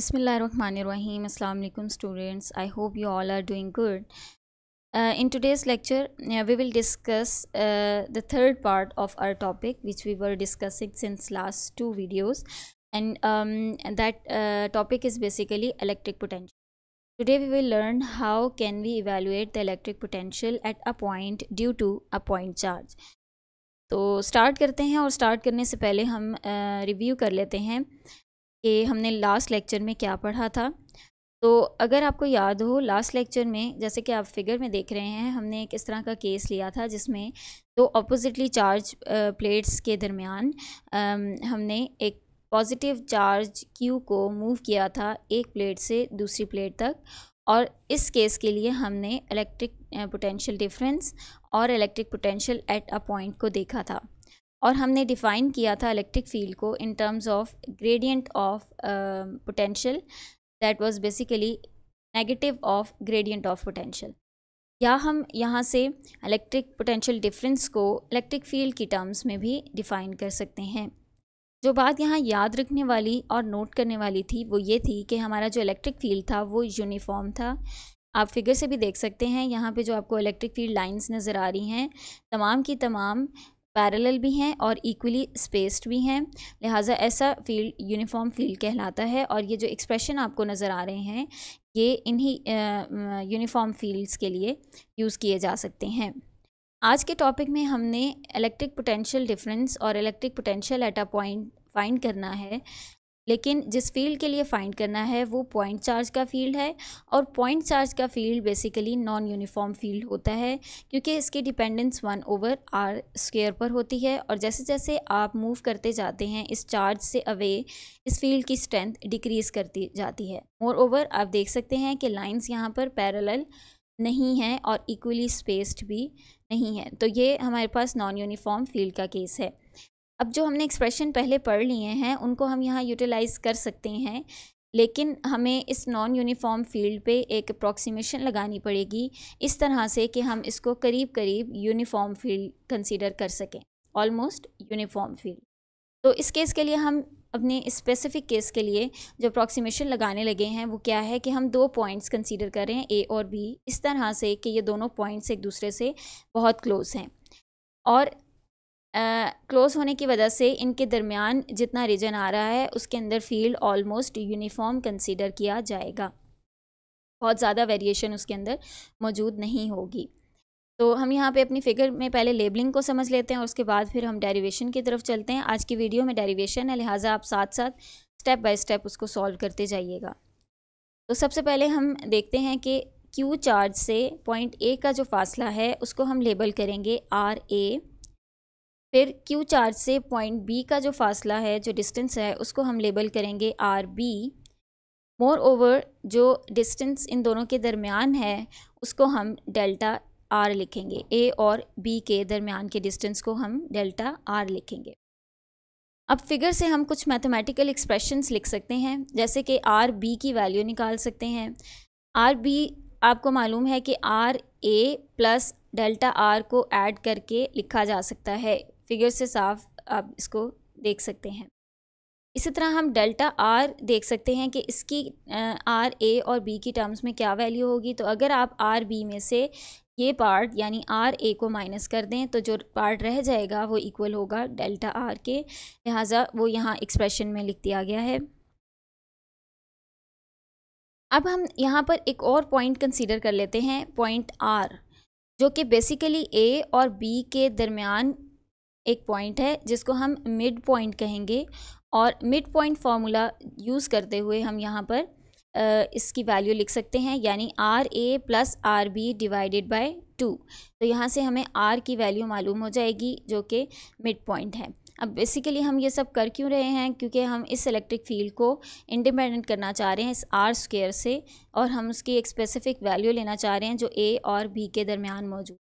Bismillahirrahmanirrahim. Assalamu alaikum students. I hope you all are doing good. Uh, in today's lecture, uh, we will discuss uh, the third part of our topic which we were discussing since last two videos and, um, and that topic is basically electric potential. Today we will learn how can we evaluate the electric potential at a point due to a point charge. तो start करते हैं और start करने से पहले हम review कर लेते हैं कि हमने लास्ट लेक्चर में क्या पढ़ा था तो अगर आपको याद हो लास्ट लेक्चर में जैसे कि आप फिगर में देख रहे हैं हमने एक इस तरह का केस लिया था जिसमें दो अपोजिटली चार्ज प्लेट्स के दरमियान हमने एक पॉजिटिव चार्ज क्यू को मूव किया था एक प्लेट से दूसरी प्लेट तक और इस केस के लिए हमने इलेक्ट्रिक पोटेंशियल डिफरेंस और electric potential at a point को देखा था और हमने डिफ़ाइन किया था इलेक्ट्रिक फील्ड को in terms of gradient of potential that was basically negative of gradient of potential या हम यहाँ से इलेक्ट्रिक पोटेंशियल डिफरेंस को इलेक्ट्रिक फील्ड की टर्म्स में भी डिफ़ाइन कर सकते हैं जो बात यहाँ याद रखने वाली और नोट करने वाली थी वो ये थी कि हमारा जो इलेक्ट्रिक फील्ड था वो यूनिफॉर्म था आप फिगर से भी देख सकते हैं यहाँ पे जो आपको इलेक्ट्रिक फील्ड लाइंस नज़र आ रही हैं तमाम की तमाम पैरेलल भी हैं और इक्वली स्पेस्ड भी हैं लिहाजा ऐसा फील्ड यूनिफॉर्म फील्ड कहलाता है और ये जो एक्सप्रेशन आपको नज़र आ रहे हैं ये इन्हीं यूनिफॉर्म फील्ड्स के लिए यूज़ किए जा सकते हैं आज के टॉपिक में हमने इलेक्ट्रिक पोटेंशियल डिफरेंस और electric potential at a point find करना है लेकिन जिस फील्ड के लिए फाइंड करना है वो पॉइंट चार्ज का फील्ड है और पॉइंट चार्ज का field basically non uniform field होता है क्योंकि इसकी dependence one over are square पर होती है और जैसे जैसे आप मूव करते जाते हैं इस चार्ज से अवे इस फील्ड की स्ट्रेंथ डिक्रीज़ करती जाती है मोर ओवर आप देख सकते हैं कि लाइन्स यहाँ पर पैरल नहीं है और इक्वली स्पेस्ड भी नहीं है तो ये हमारे पास नॉन यूनिफॉर्म फील्ड का केस है अब जो हमने एक्सप्रेशन पहले पढ़ लिए हैं उनको हम यहाँ यूटिलाइज़ कर सकते हैं लेकिन हमें इस नॉन यूनिफॉर्म फील्ड पे एक अप्रॉक्सीमेशन लगानी पड़ेगी इस तरह से कि हम इसको करीब करीब यूनिफॉर्म फील्ड कंसीडर कर सकें ऑलमोस्ट यूनिफॉर्म फील्ड तो इस केस के लिए हम अपने स्पेसिफिक केस के लिए जो अप्रॉक्सीमेशन लगाने लगे हैं वो क्या है कि हम दो पॉइंट्स कंसीडर कर रहे हैं ए और बी इस तरह से कि ये दोनों पॉइंट्स एक दूसरे से बहुत क्लोज हैं और क्लोज़ होने की वजह से इनके दरमियान जितना रीजन आ रहा है उसके अंदर फील्ड ऑलमोस्ट यूनिफॉर्म कंसिडर किया जाएगा बहुत ज़्यादा वेरिएशन उसके अंदर मौजूद नहीं होगी तो हम यहाँ पे अपनी फिगर में पहले लेबलिंग को समझ लेते हैं और उसके बाद फिर हम डेरिवेशन की तरफ चलते हैं आज की वीडियो में डेरिवेशन है लिहाजा आप साथ साथ स्टेप बाय स्टेप उसको सॉल्व करते जाइएगा तो सबसे पहले हम देखते हैं कि क्यू चार्ज से पॉइंट ए का जो फासला है उसको हम लेबल करेंगे आर ए फिर Q चार्ज से पॉइंट B का जो फासला है जो डिस्टेंस है उसको हम लेबल करेंगे आर बी मोर ओवर जो डिस्टेंस इन दोनों के दरमियान है उसको हम डेल्टा आर लिखेंगे ए और बी के दरमियान के डिस्टेंस को हम डेल्टा आर लिखेंगे अब फिगर से हम कुछ मैथमेटिकल एक्सप्रेशंस लिख सकते हैं जैसे कि आर बी की वैल्यू निकाल सकते हैं आर बी आपको मालूम है कि r A plus delta r को ऐड करके लिखा जा सकता है फिगर से साफ आप इसको देख सकते हैं इसी तरह हम डेल्टा आर देख सकते हैं कि इसकी आर ए और बी की टर्म्स में क्या वैल्यू होगी तो अगर आप आर बी में से ये पार्ट यानी आर ए को माइनस कर दें तो जो पार्ट रह जाएगा वो इक्वल होगा डेल्टा आर के लिहाजा वो यहाँ एक्सप्रेशन में लिख दिया गया है अब हम यहाँ पर एक और पॉइंट कंसीडर कर लेते हैं पॉइंट आर जो कि बेसिकली ए और बी के दरमियान एक पॉइंट है जिसको हम मिड पॉइंट कहेंगे और मिड पॉइंट फार्मूला यूज़ करते हुए हम यहाँ पर इसकी वैल्यू लिख सकते हैं यानी r A plus r B divided by two तो यहाँ से हमें आर की वैल्यू मालूम हो जाएगी जो कि मिड पॉइंट है अब बेसिकली हम ये सब कर क्यों रहे हैं क्योंकि हम इस इलेक्ट्रिक फील्ड को इंडिपेंडेंट करना चाह रहे हैं इस आर स्क्र से और हम उसकी एक स्पेसिफ़िक वैल्यू लेना चाह रहे हैं जो ए और बी के दरमियान मौजूद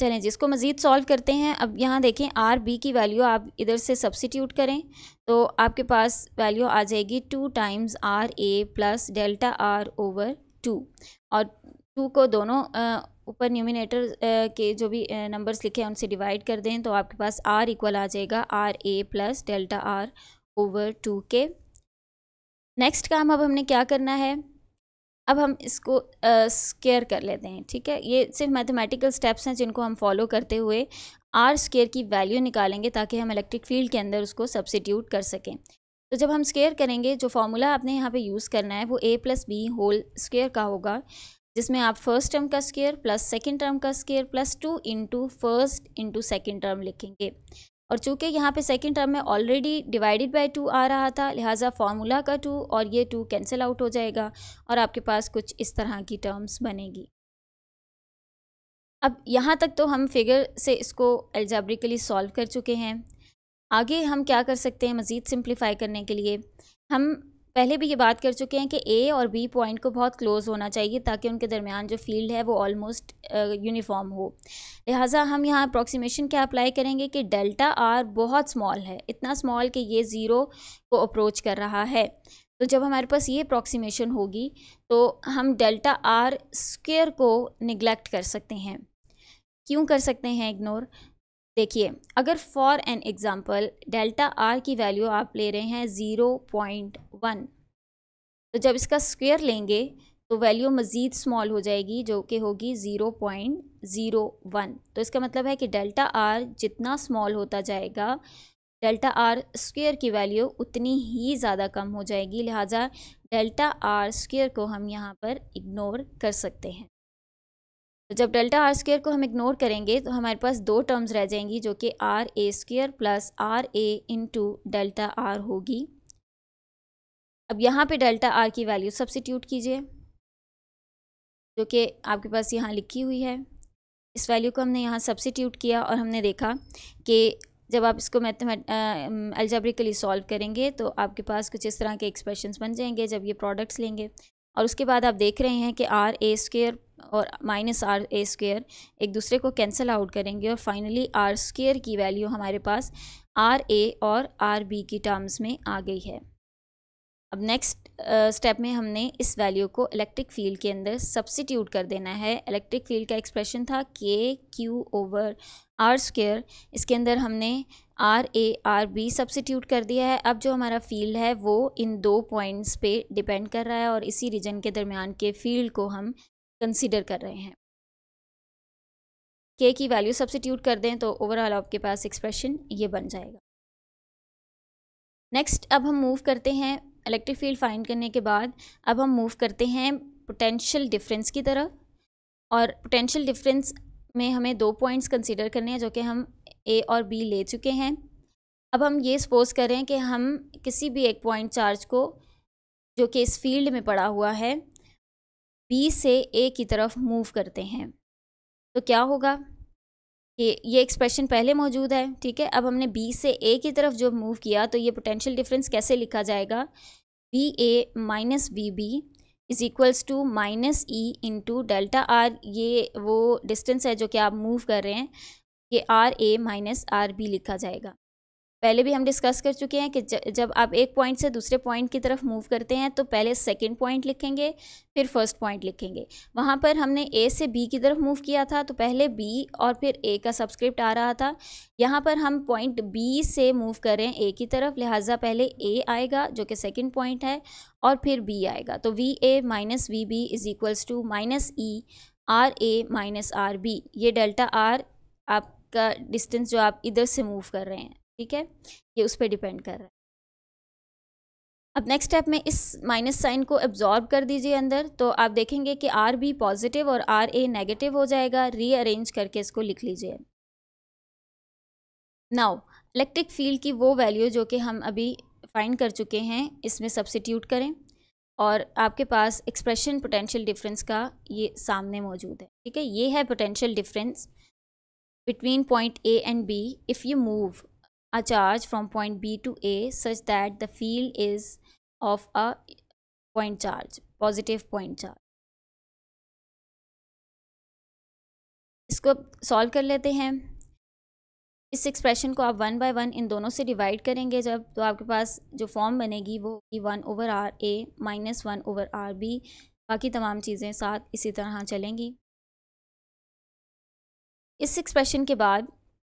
चलें जिसको मज़ीद सॉल्व करते हैं अब यहाँ देखें आर बी की वैल्यू आप इधर से सब्सिट्यूट करें तो आपके पास वैल्यू आ जाएगी two times r A plus delta r over two और टू को दोनों ऊपर न्यूमिनेटर के जो भी नंबर्स लिखे हैं उनसे डिवाइड कर दें तो आपके पास आर इक्वल आ जाएगा r A plus delta r over two के नेक्स्ट काम अब हमने क्या करना है अब हम इसको स्केयर कर लेते हैं ठीक है ये सिर्फ मैथमेटिकल स्टेप्स हैं जिनको हम फॉलो करते हुए आर स्केयर की वैल्यू निकालेंगे ताकि हम इलेक्ट्रिक फील्ड के अंदर उसको सब्सिट्यूट कर सकें तो जब हम स्केयर करेंगे जो फार्मूला आपने यहाँ पे यूज़ करना है वो A plus B whole square का होगा जिसमें आप फर्स्ट टर्म का स्केयर प्लस सेकेंड टर्म का square plus two into first into second term लिखेंगे और चूँकि यहाँ पे सेकंड टर्म में ऑलरेडी डिवाइडेड बाय टू आ रहा था लिहाजा फार्मूला का टू और ये टू कैंसिल आउट हो जाएगा और आपके पास कुछ इस तरह की टर्म्स बनेगी अब यहाँ तक तो हम फिगर से इसको एल्जाब्रिकली सॉल्व कर चुके हैं आगे हम क्या कर सकते हैं मज़ीद सिंप्लीफाई करने के लिए हम पहले भी ये बात कर चुके हैं कि ए और बी पॉइंट को बहुत क्लोज होना चाहिए ताकि उनके दरमियान जो फील्ड है वो ऑलमोस्ट यूनिफॉर्म हो लिहाजा हम यहाँ अप्रोक्सीमेशन क्या अप्लाई करेंगे कि डेल्टा आर बहुत स्मॉल है इतना स्मॉल कि ये ज़ीरो को अप्रोच कर रहा है तो जब हमारे पास ये अप्रॉक्सीमेशन होगी तो हम डेल्टा आर स्क्वेयर को निगलेक्ट कर सकते हैं क्यों कर सकते हैं इग्नोर देखिए अगर for an example delta r की वैल्यू आप ले रहे हैं ज़ीरो पॉइंट वन तो जब इसका स्क्वेयर लेंगे तो वैल्यू मज़ीद स्मॉल हो जाएगी जो कि होगी ज़ीरो पॉइंट ज़ीरो वन तो इसका मतलब है कि डेल्टा आर जितना स्मॉल होता जाएगा डेल्टा आर स्क्वेयर की वैल्यू उतनी ही ज़्यादा कम हो जाएगी लिहाजा डेल्टा आर स्क्वेयर को हम यहाँ पर इग्नोर कर सकते हैं तो जब डेल्टा आर स्क्वेयर को हम इग्नोर करेंगे तो हमारे पास दो टर्म्स रह जाएंगी जो कि r A square plus r A into delta r होगी अब यहाँ पे डेल्टा आर की वैल्यू सब्सिट्यूट कीजिए जो कि आपके पास यहाँ लिखी हुई है इस वैल्यू को हमने यहाँ सब्सिट्यूट किया और हमने देखा कि जब आप इसको मैथमेट एल्जाब्रिकली सॉल्व करेंगे तो आपके पास कुछ इस तरह के एक्सप्रेशंस बन जाएंगे जब ये प्रोडक्ट्स लेंगे और उसके बाद आप देख रहे हैं कि आर ए स्क्र और माइनस आर ए स्क्र एक दूसरे को कैंसिल आउट करेंगे और फाइनली आर स्क्र की वैल्यू हमारे पास आर ए और आर बी की टर्म्स में आ गई है अब नेक्स्ट स्टेप uh, में हमने इस वैल्यू को इलेक्ट्रिक फील्ड के अंदर सब्सिट्यूट कर देना है इलेक्ट्रिक फील्ड का एक्सप्रेशन था के क्यू ओवर आर स्क्वेयर इसके अंदर हमने r A r B substitute कर दिया है अब जो हमारा फील्ड है वो इन दो पॉइंट्स पे डिपेंड कर रहा है और इसी रीजन के दरमियान के फील्ड को हम कंसिडर कर रहे हैं के की वैल्यू सब्सिट्यूट कर दें तो ओवरऑल आपके पास एक्सप्रेशन ये बन जाएगा नेक्स्ट अब हम मूव करते हैं इलेक्ट्रिक फील्ड फाइंड करने के बाद अब हम मूव करते हैं पोटेंशियल डिफरेंस की तरफ और पोटेंशियल डिफरेंस में हमें दो पॉइंट्स कंसिडर करने हैं जो कि हम ए और बी ले चुके हैं अब हम ये सपोज करें कि हम किसी भी एक पॉइंट चार्ज को जो कि इस फील्ड में पड़ा हुआ है बी से ए की तरफ मूव करते हैं तो क्या होगा कि ये एक्सप्रेशन पहले मौजूद है ठीक है अब हमने बी से ए की तरफ जो मूव किया तो ये पोटेंशियल डिफरेंस कैसे लिखा जाएगा B A minus B B is equals to minus E into delta r ये वो डिस्टेंस है जो कि आप मूव कर रहे हैं ये r A minus r B लिखा जाएगा पहले भी हम डिस्कस कर चुके हैं कि जब आप एक पॉइंट से दूसरे पॉइंट की तरफ मूव करते हैं तो पहले सेकंड पॉइंट लिखेंगे फिर फर्स्ट पॉइंट लिखेंगे वहाँ पर हमने ए से बी की तरफ मूव किया था तो पहले बी और फिर ए का सब्सक्रिप्ट आ रहा था यहाँ पर हम पॉइंट बी से मूव कर रहे हैं ए की तरफ लिहाजा पहले ए आएगा जो कि सेकेंड पॉइंट है और फिर बी आएगा तो V A minus V B is equals to minus E r A minus r B ये डेल्टा आर आपका डिस्टेंस जो आप इधर से मूव कर रहे हैं ठीक है ये उस पर डिपेंड कर रहा है अब नेक्स्ट स्टेप में इस माइनस साइन को एब्जॉर्ब कर दीजिए अंदर तो आप देखेंगे कि आर बी पॉजिटिव और आर ए नेगेटिव हो जाएगा रीअरेंज करके इसको लिख लीजिए नाउ इलेक्ट्रिक फील्ड की वो वैल्यू जो कि हम अभी फाइंड कर चुके हैं इसमें सब्सिट्यूट करें और आपके पास एक्सप्रेशन पोटेंशियल डिफरेंस का ये सामने मौजूद है ठीक है ये है potential difference between point A and B if you move a charge from point B to A such that the field is of a point charge, positive point charge. इसको सॉल्व कर लेते हैं इस एक्सप्रेशन को आप one by one in दोनों से divide करेंगे जब तो आपके पास जो फॉर्म बनेगी वो होगी one over R A minus one over R B बाकी तमाम चीज़ें साथ इसी तरह चलेंगी इस एक्सप्रेशन के बाद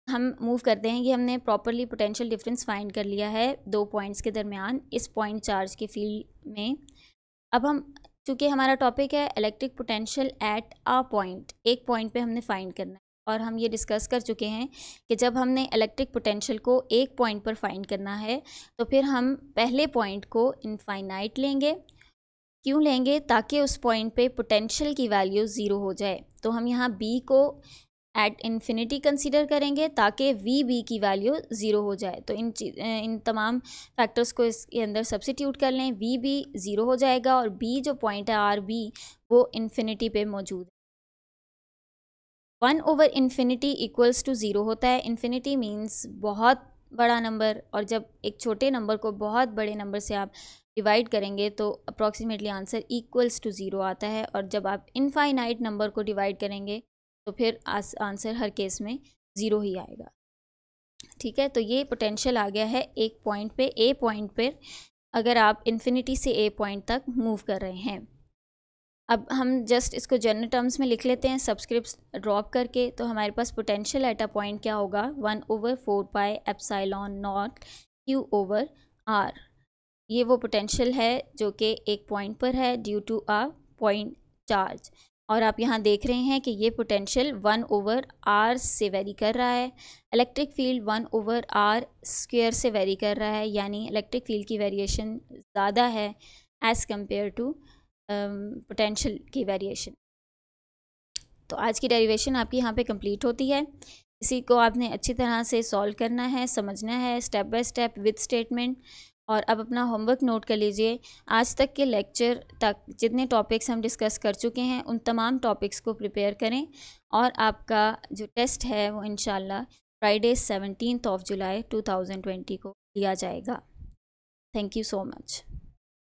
हम मूव करते हैं कि हमने प्रॉपरली पोटेंशियल डिफरेंस फाइंड कर लिया है दो पॉइंट्स के दरमियान इस पॉइंट चार्ज के फील्ड में अब हम चूँकि हमारा टॉपिक है electric potential at a point एक पॉइंट पे हमने फाइंड करना है और हम ये डिस्कस कर चुके हैं कि जब हमने इलेक्ट्रिक पोटेंशियल को एक पॉइंट पर फाइंड करना है तो फिर हम पहले पॉइंट को इनफाइनाइट लेंगे क्यों लेंगे ताकि उस पॉइंट पे पोटेंशियल की वैल्यू ज़ीरो हो जाए तो हम यहाँ बी को एट इन्फिनिटी कंसिडर करेंगे ताकि वी बी की वैल्यू ज़ीरो हो जाए तो इन इन तमाम फैक्टर्स को इसके अंदर सब्सिट्यूट कर लें वी बी ज़ीरो हो जाएगा और बी जो पॉइंट है आर बी वो इन्फिनिटी पे मौजूद है one over infinity equals to zero होता है इन्फिनिटी मीन्स बहुत बड़ा नंबर और जब एक छोटे नंबर को बहुत बड़े नंबर से आप डिवाइड करेंगे तो approximately answer equals to zero आता है और जब आप इनफाइनाइट नंबर को डिवाइड करेंगे तो फिर आंसर हर केस में ज़ीरो ही आएगा ठीक है तो ये पोटेंशियल आ गया है एक पॉइंट पे ए पॉइंट पर अगर आप इन्फिनिटी से ए पॉइंट तक मूव कर रहे हैं अब हम जस्ट इसको जनरल टर्म्स में लिख लेते हैं सब्सक्रिप्ट ड्रॉप करके तो हमारे पास पोटेंशियल एट अ पॉइंट क्या होगा one over four pi epsilon naught q over R ये वो पोटेंशियल है जो कि एक पॉइंट पर है due to a point charge और आप यहाँ देख रहे हैं कि ये पोटेंशियल वन ओवर आर से वेरी कर रहा है electric field one over are square से वेरी कर रहा है यानी इलेक्ट्रिक फील्ड की वेरिएशन ज़्यादा है एज़ कम्पेयर टू पोटेंशियल की वेरिएशन तो आज की डेरिवेशन आपकी यहाँ पे कंप्लीट होती है इसी को आपने अच्छी तरह से सॉल्व करना है समझना है step by step with statement और अब अपना होमवर्क नोट कर लीजिए आज तक के लेक्चर तक जितने टॉपिक्स हम डिस्कस कर चुके हैं उन तमाम टॉपिक्स को प्रिपेयर करें और आपका जो टेस्ट है वो in Friday seventeen of July 2020 को दिया जाएगा थैंक यू सो मच